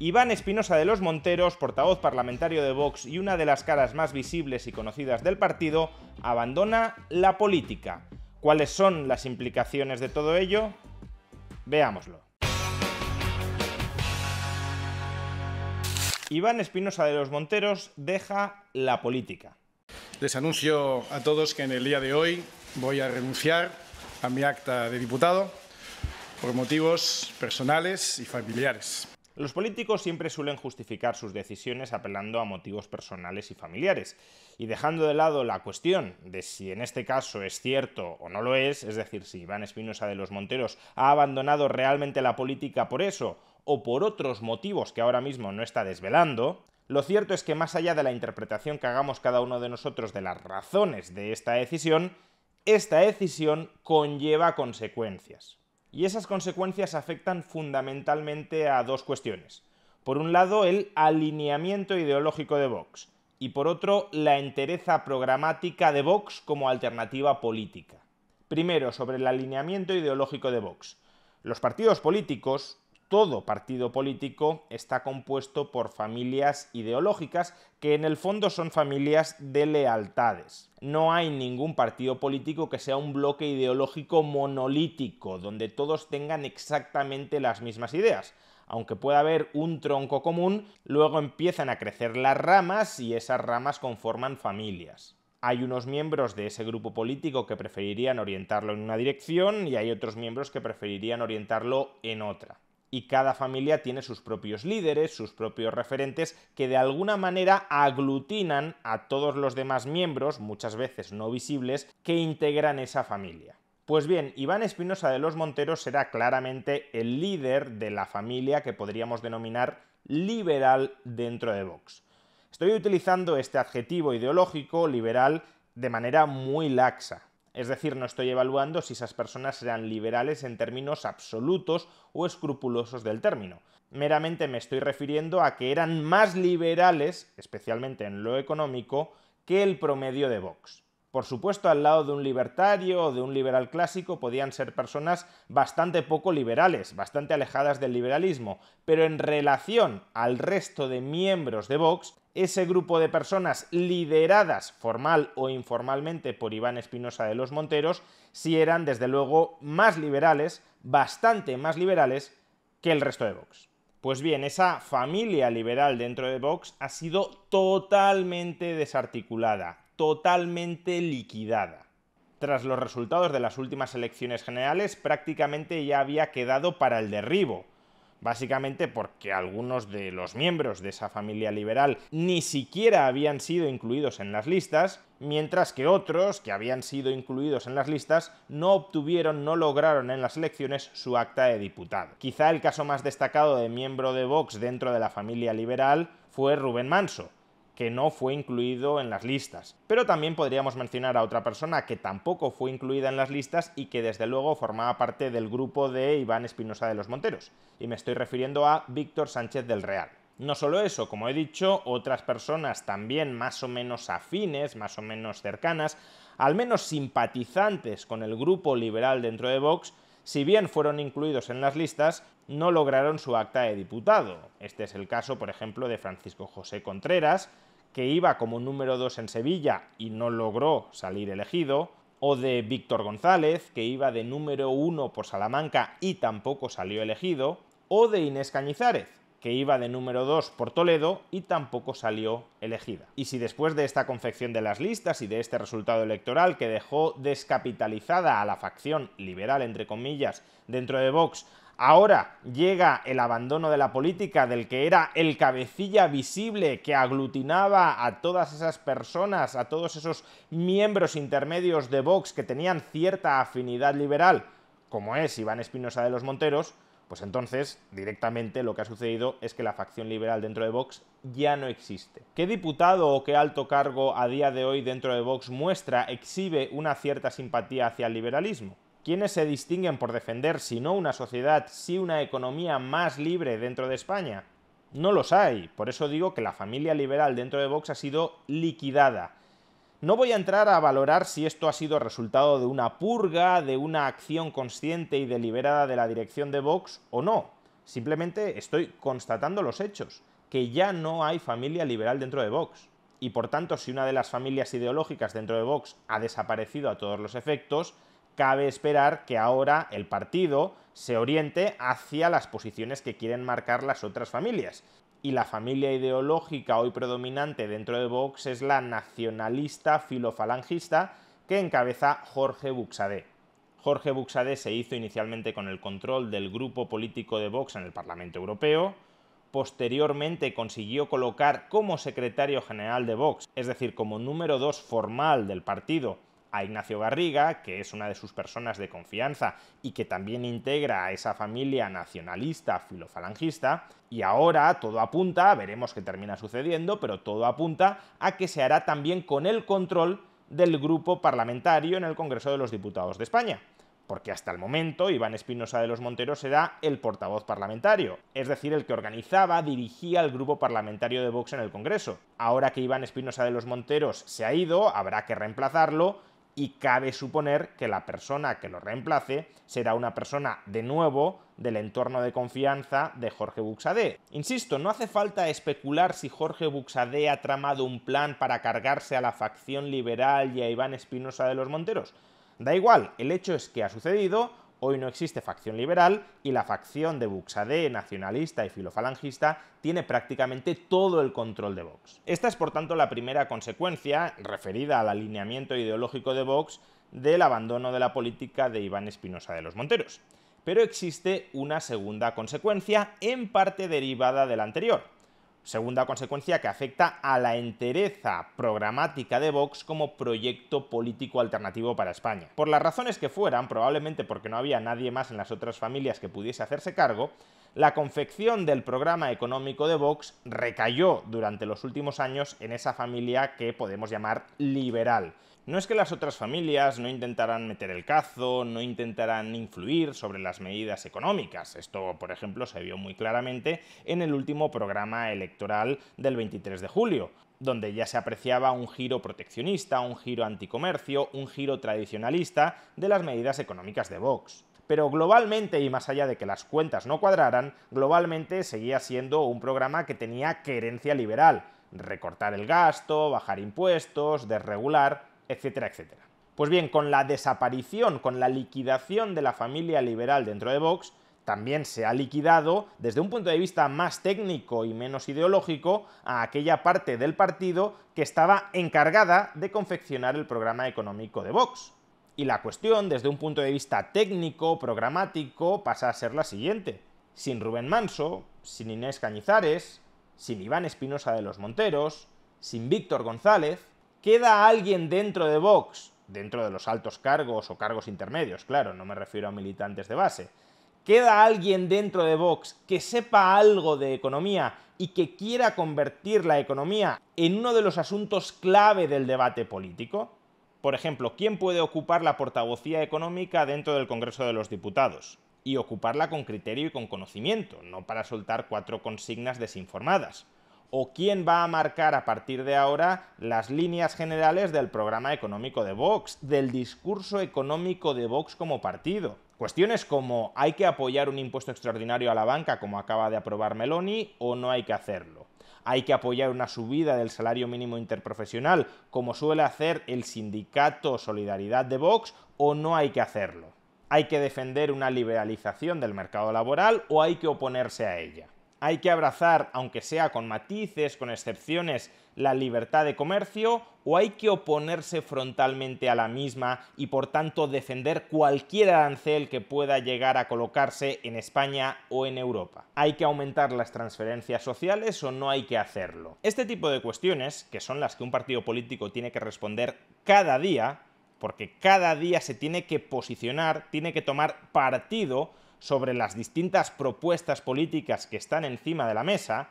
Iván Espinosa de los Monteros, portavoz parlamentario de Vox y una de las caras más visibles y conocidas del partido, abandona la política. ¿Cuáles son las implicaciones de todo ello? Veámoslo. Iván Espinosa de los Monteros deja la política. Les anuncio a todos que en el día de hoy voy a renunciar a mi acta de diputado por motivos personales y familiares. Los políticos siempre suelen justificar sus decisiones apelando a motivos personales y familiares, y dejando de lado la cuestión de si en este caso es cierto o no lo es, es decir, si Iván Espinosa de los Monteros ha abandonado realmente la política por eso o por otros motivos que ahora mismo no está desvelando, lo cierto es que más allá de la interpretación que hagamos cada uno de nosotros de las razones de esta decisión, esta decisión conlleva consecuencias. Y esas consecuencias afectan fundamentalmente a dos cuestiones. Por un lado, el alineamiento ideológico de Vox y por otro, la entereza programática de Vox como alternativa política. Primero, sobre el alineamiento ideológico de Vox. Los partidos políticos, todo partido político está compuesto por familias ideológicas que en el fondo son familias de lealtades. No hay ningún partido político que sea un bloque ideológico monolítico, donde todos tengan exactamente las mismas ideas aunque pueda haber un tronco común, luego empiezan a crecer las ramas y esas ramas conforman familias. Hay unos miembros de ese grupo político que preferirían orientarlo en una dirección y hay otros miembros que preferirían orientarlo en otra y cada familia tiene sus propios líderes, sus propios referentes, que de alguna manera aglutinan a todos los demás miembros, muchas veces no visibles, que integran esa familia. Pues bien, Iván Espinosa de los Monteros será claramente el líder de la familia que podríamos denominar liberal dentro de Vox. Estoy utilizando este adjetivo ideológico liberal de manera muy laxa, es decir, no estoy evaluando si esas personas eran liberales en términos absolutos o escrupulosos del término. Meramente me estoy refiriendo a que eran más liberales, especialmente en lo económico, que el promedio de Vox. Por supuesto, al lado de un libertario o de un liberal clásico podían ser personas bastante poco liberales, bastante alejadas del liberalismo, pero en relación al resto de miembros de Vox, ese grupo de personas lideradas formal o informalmente por Iván Espinosa de los Monteros, sí eran desde luego más liberales, bastante más liberales que el resto de Vox. Pues bien, esa familia liberal dentro de Vox ha sido totalmente desarticulada, totalmente liquidada. Tras los resultados de las últimas elecciones generales, prácticamente ya había quedado para el derribo, básicamente porque algunos de los miembros de esa familia liberal ni siquiera habían sido incluidos en las listas, mientras que otros que habían sido incluidos en las listas no obtuvieron, no lograron en las elecciones su acta de diputado. Quizá el caso más destacado de miembro de Vox dentro de la familia liberal fue Rubén Manso, que no fue incluido en las listas. Pero también podríamos mencionar a otra persona que tampoco fue incluida en las listas y que desde luego formaba parte del grupo de Iván Espinosa de los Monteros. Y me estoy refiriendo a Víctor Sánchez del Real. No solo eso, como he dicho, otras personas también más o menos afines, más o menos cercanas, al menos simpatizantes con el grupo liberal dentro de Vox, si bien fueron incluidos en las listas, no lograron su acta de diputado. Este es el caso, por ejemplo, de Francisco José Contreras, que iba como número 2 en Sevilla y no logró salir elegido, o de Víctor González, que iba de número uno por Salamanca y tampoco salió elegido, o de Inés Cañizares, que iba de número 2 por Toledo y tampoco salió elegida. Y si después de esta confección de las listas y de este resultado electoral que dejó descapitalizada a la facción liberal, entre comillas, dentro de Vox, Ahora llega el abandono de la política del que era el cabecilla visible que aglutinaba a todas esas personas, a todos esos miembros intermedios de Vox que tenían cierta afinidad liberal, como es Iván Espinosa de los Monteros, pues entonces, directamente lo que ha sucedido es que la facción liberal dentro de Vox ya no existe. ¿Qué diputado o qué alto cargo a día de hoy dentro de Vox muestra, exhibe una cierta simpatía hacia el liberalismo? ¿Quiénes se distinguen por defender, si no una sociedad, si una economía más libre dentro de España? No los hay, por eso digo que la familia liberal dentro de Vox ha sido liquidada no voy a entrar a valorar si esto ha sido resultado de una purga, de una acción consciente y deliberada de la dirección de Vox o no. Simplemente estoy constatando los hechos, que ya no hay familia liberal dentro de Vox. Y por tanto, si una de las familias ideológicas dentro de Vox ha desaparecido a todos los efectos, cabe esperar que ahora el partido se oriente hacia las posiciones que quieren marcar las otras familias y la familia ideológica hoy predominante dentro de Vox es la nacionalista filofalangista que encabeza Jorge Buxadé. Jorge Buxadé se hizo inicialmente con el control del grupo político de Vox en el Parlamento Europeo, posteriormente consiguió colocar como secretario general de Vox, es decir, como número dos formal del partido a Ignacio Garriga, que es una de sus personas de confianza y que también integra a esa familia nacionalista filofalangista, y ahora todo apunta, veremos qué termina sucediendo, pero todo apunta a que se hará también con el control del grupo parlamentario en el Congreso de los Diputados de España porque hasta el momento Iván Espinosa de los Monteros era el portavoz parlamentario, es decir, el que organizaba, dirigía el grupo parlamentario de Vox en el Congreso. Ahora que Iván Espinosa de los Monteros se ha ido, habrá que reemplazarlo y cabe suponer que la persona que lo reemplace será una persona de nuevo del entorno de confianza de Jorge Buxadé. Insisto, no hace falta especular si Jorge Buxadé ha tramado un plan para cargarse a la facción liberal y a Iván Espinosa de los Monteros. Da igual, el hecho es que ha sucedido, Hoy no existe facción liberal y la facción de Buxadé, nacionalista y filofalangista, tiene prácticamente todo el control de Vox. Esta es por tanto la primera consecuencia, referida al alineamiento ideológico de Vox, del abandono de la política de Iván Espinosa de los Monteros. Pero existe una segunda consecuencia, en parte derivada de la anterior, Segunda consecuencia que afecta a la entereza programática de Vox como proyecto político alternativo para España. Por las razones que fueran, probablemente porque no había nadie más en las otras familias que pudiese hacerse cargo, la confección del programa económico de Vox recayó durante los últimos años en esa familia que podemos llamar liberal. No es que las otras familias no intentaran meter el cazo, no intentaran influir sobre las medidas económicas. Esto, por ejemplo, se vio muy claramente en el último programa electoral del 23 de julio, donde ya se apreciaba un giro proteccionista, un giro anticomercio, un giro tradicionalista de las medidas económicas de Vox pero globalmente y más allá de que las cuentas no cuadraran, globalmente seguía siendo un programa que tenía querencia liberal, recortar el gasto, bajar impuestos, desregular, etcétera, etcétera. Pues bien, con la desaparición, con la liquidación de la familia liberal dentro de Vox, también se ha liquidado, desde un punto de vista más técnico y menos ideológico, a aquella parte del partido que estaba encargada de confeccionar el programa económico de Vox. Y la cuestión, desde un punto de vista técnico, programático, pasa a ser la siguiente. Sin Rubén Manso, sin Inés Cañizares, sin Iván Espinosa de los Monteros, sin Víctor González, ¿queda alguien dentro de Vox, dentro de los altos cargos o cargos intermedios, claro, no me refiero a militantes de base, ¿queda alguien dentro de Vox que sepa algo de economía y que quiera convertir la economía en uno de los asuntos clave del debate político? Por ejemplo, ¿quién puede ocupar la portavocía económica dentro del Congreso de los Diputados? Y ocuparla con criterio y con conocimiento, no para soltar cuatro consignas desinformadas. ¿O quién va a marcar a partir de ahora las líneas generales del programa económico de Vox, del discurso económico de Vox como partido? Cuestiones como ¿hay que apoyar un impuesto extraordinario a la banca como acaba de aprobar Meloni o no hay que hacerlo? hay que apoyar una subida del salario mínimo interprofesional, como suele hacer el sindicato Solidaridad de Vox, o no hay que hacerlo. Hay que defender una liberalización del mercado laboral o hay que oponerse a ella hay que abrazar, aunque sea con matices, con excepciones, la libertad de comercio o hay que oponerse frontalmente a la misma y por tanto defender cualquier arancel que pueda llegar a colocarse en España o en Europa. ¿Hay que aumentar las transferencias sociales o no hay que hacerlo? Este tipo de cuestiones, que son las que un partido político tiene que responder cada día, porque cada día se tiene que posicionar, tiene que tomar partido, sobre las distintas propuestas políticas que están encima de la mesa,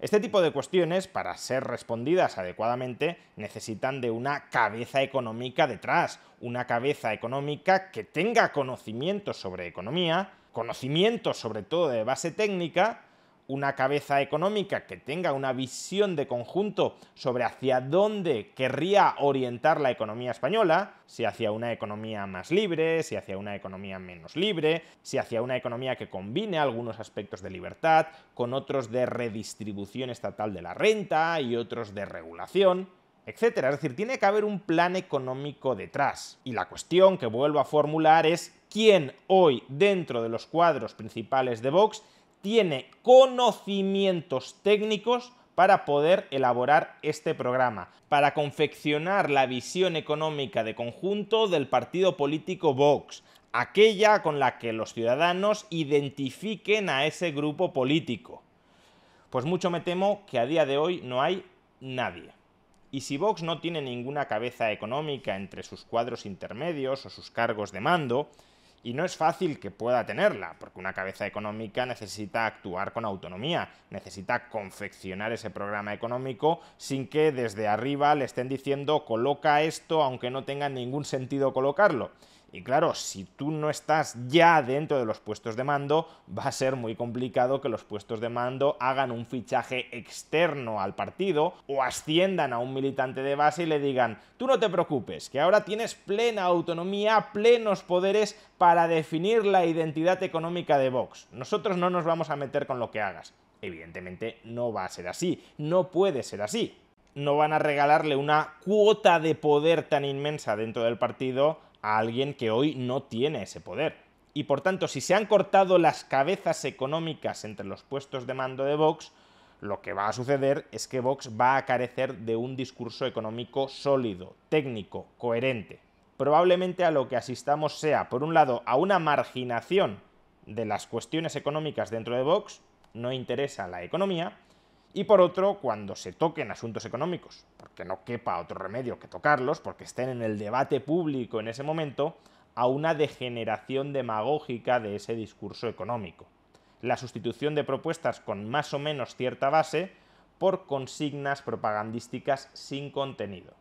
este tipo de cuestiones, para ser respondidas adecuadamente, necesitan de una cabeza económica detrás, una cabeza económica que tenga conocimiento sobre economía, conocimiento sobre todo de base técnica, una cabeza económica que tenga una visión de conjunto sobre hacia dónde querría orientar la economía española, si hacia una economía más libre, si hacia una economía menos libre, si hacia una economía que combine algunos aspectos de libertad con otros de redistribución estatal de la renta y otros de regulación, etcétera. Es decir, tiene que haber un plan económico detrás. Y la cuestión que vuelvo a formular es quién hoy dentro de los cuadros principales de Vox tiene conocimientos técnicos para poder elaborar este programa, para confeccionar la visión económica de conjunto del partido político Vox, aquella con la que los ciudadanos identifiquen a ese grupo político. Pues mucho me temo que a día de hoy no hay nadie. Y si Vox no tiene ninguna cabeza económica entre sus cuadros intermedios o sus cargos de mando, y no es fácil que pueda tenerla, porque una cabeza económica necesita actuar con autonomía, necesita confeccionar ese programa económico sin que desde arriba le estén diciendo coloca esto aunque no tenga ningún sentido colocarlo. Y claro, si tú no estás ya dentro de los puestos de mando, va a ser muy complicado que los puestos de mando hagan un fichaje externo al partido o asciendan a un militante de base y le digan, tú no te preocupes, que ahora tienes plena autonomía, plenos poderes para definir la identidad económica de Vox. Nosotros no nos vamos a meter con lo que hagas. Evidentemente no va a ser así, no puede ser así. No van a regalarle una cuota de poder tan inmensa dentro del partido a alguien que hoy no tiene ese poder. Y por tanto, si se han cortado las cabezas económicas entre los puestos de mando de Vox, lo que va a suceder es que Vox va a carecer de un discurso económico sólido, técnico, coherente. Probablemente a lo que asistamos sea, por un lado, a una marginación de las cuestiones económicas dentro de Vox, no interesa la economía, y por otro, cuando se toquen asuntos económicos, porque no quepa otro remedio que tocarlos, porque estén en el debate público en ese momento, a una degeneración demagógica de ese discurso económico. La sustitución de propuestas con más o menos cierta base por consignas propagandísticas sin contenido.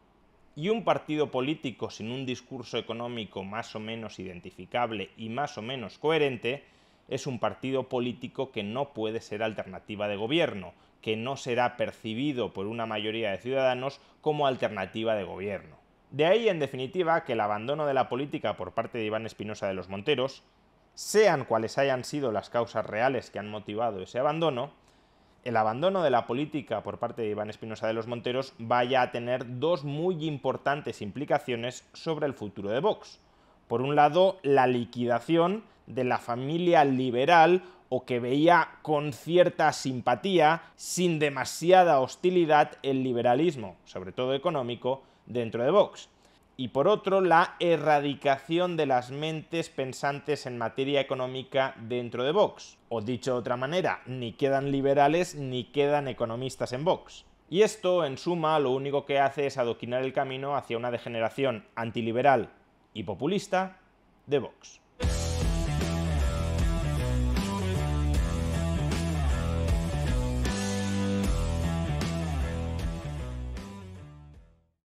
Y un partido político sin un discurso económico más o menos identificable y más o menos coherente es un partido político que no puede ser alternativa de gobierno, que no será percibido por una mayoría de ciudadanos como alternativa de gobierno. De ahí, en definitiva, que el abandono de la política por parte de Iván Espinosa de los Monteros, sean cuales hayan sido las causas reales que han motivado ese abandono, el abandono de la política por parte de Iván Espinosa de los Monteros vaya a tener dos muy importantes implicaciones sobre el futuro de Vox. Por un lado, la liquidación de la familia liberal o que veía con cierta simpatía, sin demasiada hostilidad, el liberalismo, sobre todo económico, dentro de Vox. Y por otro, la erradicación de las mentes pensantes en materia económica dentro de Vox. O dicho de otra manera, ni quedan liberales ni quedan economistas en Vox. Y esto, en suma, lo único que hace es adoquinar el camino hacia una degeneración antiliberal y populista de Vox.